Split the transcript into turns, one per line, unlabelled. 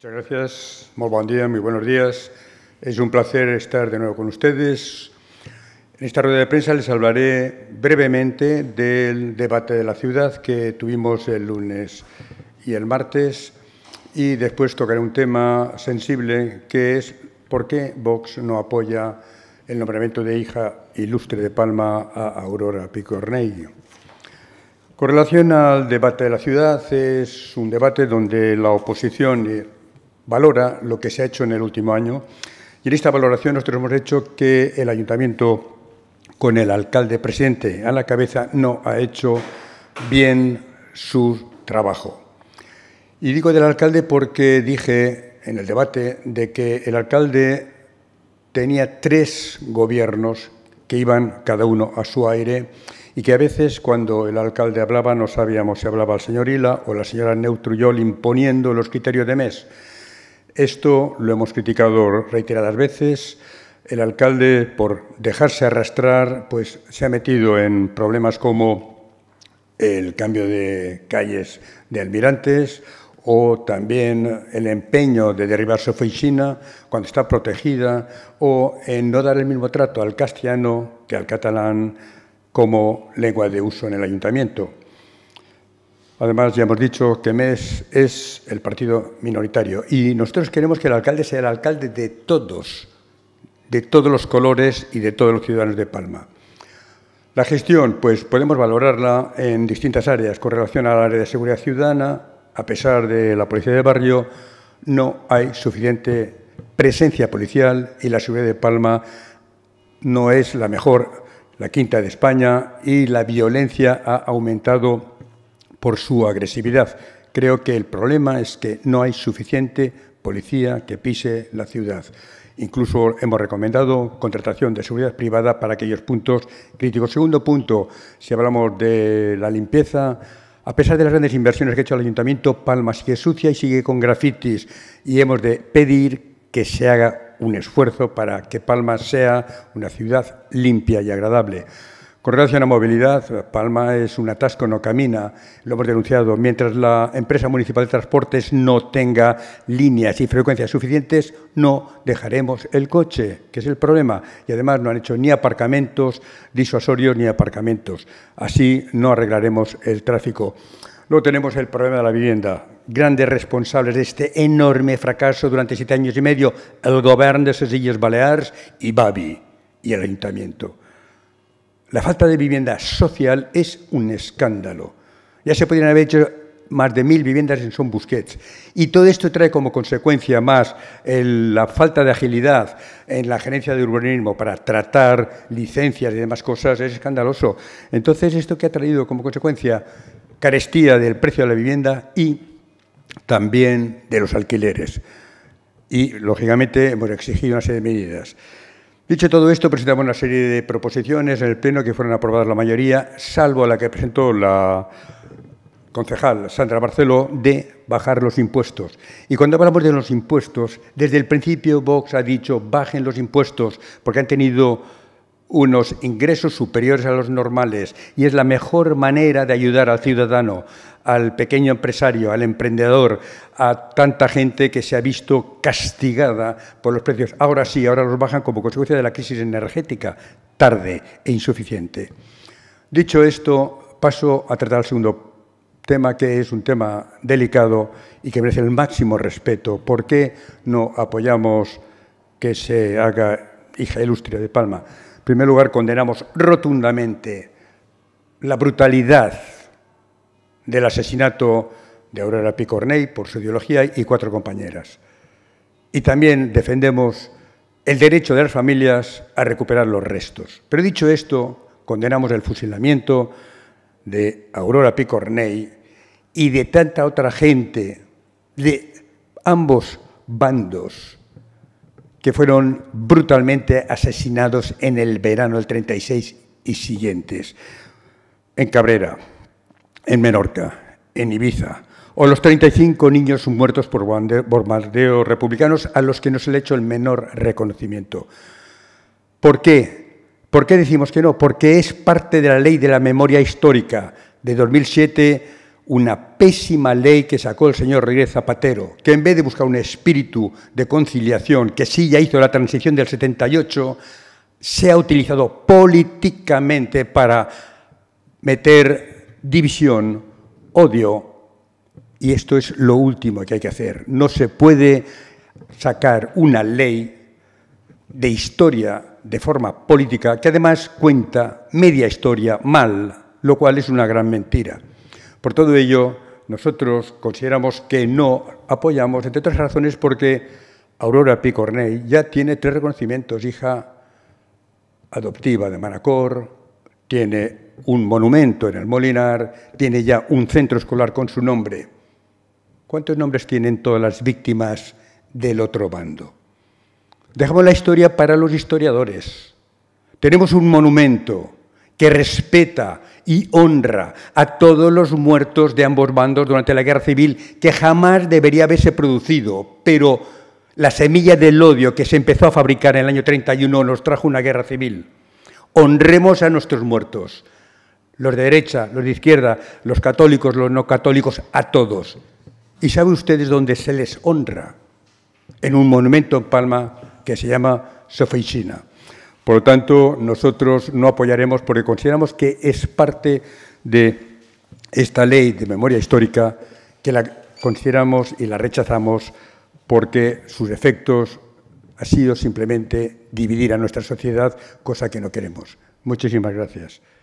Muchas gracias, muy buen día, muy buenos días. Es un placer estar de nuevo con ustedes. En esta rueda de prensa les hablaré brevemente del debate de la ciudad que tuvimos el lunes y el martes y después tocaré un tema sensible que es por qué Vox no apoya el nombramiento de hija ilustre de Palma a Aurora Picornei. Con relación al debate de la ciudad, es un debate donde la oposición y valora lo que se ha hecho en el último año. Y en esta valoración nosotros hemos hecho que el ayuntamiento, con el alcalde presidente a la cabeza, no ha hecho bien su trabajo. Y digo del alcalde porque dije en el debate de que el alcalde tenía tres gobiernos que iban cada uno a su aire y que a veces cuando el alcalde hablaba no sabíamos si hablaba el señor Hila o la señora Neutruyol imponiendo los criterios de mes. Esto lo hemos criticado reiteradas veces. El alcalde, por dejarse arrastrar, pues se ha metido en problemas como el cambio de calles de almirantes o también el empeño de derribar su oficina cuando está protegida o en no dar el mismo trato al castellano que al catalán como lengua de uso en el ayuntamiento. Además, ya hemos dicho que MES es el partido minoritario y nosotros queremos que el alcalde sea el alcalde de todos, de todos los colores y de todos los ciudadanos de Palma. La gestión, pues podemos valorarla en distintas áreas. Con relación al área de seguridad ciudadana, a pesar de la policía de barrio, no hay suficiente presencia policial y la ciudad de Palma no es la mejor, la quinta de España, y la violencia ha aumentado por su agresividad. Creo que el problema es que no hay suficiente policía que pise la ciudad. Incluso hemos recomendado contratación de seguridad privada para aquellos puntos críticos. Segundo punto, si hablamos de la limpieza, a pesar de las grandes inversiones que ha hecho el ayuntamiento, Palma sigue sucia y sigue con grafitis y hemos de pedir que se haga un esfuerzo para que Palma sea una ciudad limpia y agradable. Con relación a movilidad, Palma es un atasco, no camina, lo hemos denunciado. Mientras la empresa municipal de transportes no tenga líneas y frecuencias suficientes, no dejaremos el coche, que es el problema. Y además no han hecho ni aparcamentos disuasorios ni aparcamientos. Así no arreglaremos el tráfico. Luego tenemos el problema de la vivienda. Grandes responsables de este enorme fracaso durante siete años y medio, el gobierno de Sesillas Baleares y Babi y el ayuntamiento la falta de vivienda social es un escándalo. Ya se podrían haber hecho más de mil viviendas en Son Busquets. Y todo esto trae como consecuencia más la falta de agilidad en la gerencia de urbanismo para tratar licencias y demás cosas, es escandaloso. Entonces, esto que ha traído como consecuencia carestía del precio de la vivienda y también de los alquileres. Y, lógicamente, hemos exigido una serie de medidas. Dicho todo esto, presentamos una serie de proposiciones en el Pleno que fueron aprobadas la mayoría, salvo la que presentó la concejal Sandra Barceló de bajar los impuestos. Y cuando hablamos de los impuestos, desde el principio Vox ha dicho bajen los impuestos porque han tenido unos ingresos superiores a los normales y es la mejor manera de ayudar al ciudadano, al pequeño empresario, al emprendedor, a tanta gente que se ha visto castigada por los precios. Ahora sí, ahora los bajan como consecuencia de la crisis energética, tarde e insuficiente. Dicho esto, paso a tratar el segundo tema, que es un tema delicado y que merece el máximo respeto. ¿Por qué no apoyamos que se haga hija ilustre de Palma? En primer lugar, condenamos rotundamente la brutalidad del asesinato de Aurora Picorney por su ideología y cuatro compañeras. Y también defendemos el derecho de las familias a recuperar los restos. Pero dicho esto, condenamos el fusilamiento de Aurora Picorney y de tanta otra gente de ambos bandos que fueron brutalmente asesinados en el verano del 36 y siguientes, en Cabrera, en Menorca, en Ibiza, o los 35 niños muertos por bombardeos republicanos a los que no se le ha hecho el menor reconocimiento. ¿Por qué? ¿Por qué decimos que no? Porque es parte de la ley de la memoria histórica de 2007 una pésima ley que sacó el señor Rodríguez Zapatero, que en vez de buscar un espíritu de conciliación, que sí ya hizo la transición del 78, se ha utilizado políticamente para meter división, odio, y esto es lo último que hay que hacer. No se puede sacar una ley de historia de forma política que además cuenta media historia mal, lo cual es una gran mentira. Por todo ello, nosotros consideramos que no apoyamos, entre otras razones, porque Aurora Picornell ya tiene tres reconocimientos, hija adoptiva de Manacor, tiene un monumento en el Molinar, tiene ya un centro escolar con su nombre. ¿Cuántos nombres tienen todas las víctimas del otro bando? Dejamos la historia para los historiadores. Tenemos un monumento que respeta y honra a todos los muertos de ambos bandos durante la guerra civil, que jamás debería haberse producido, pero la semilla del odio que se empezó a fabricar en el año 31 nos trajo una guerra civil. Honremos a nuestros muertos, los de derecha, los de izquierda, los católicos, los no católicos, a todos. ¿Y sabe ustedes dónde se les honra? En un monumento en Palma que se llama Sofeixina. Por lo tanto, nosotros no apoyaremos porque consideramos que es parte de esta ley de memoria histórica que la consideramos y la rechazamos porque sus efectos han sido simplemente dividir a nuestra sociedad, cosa que no queremos. Muchísimas gracias.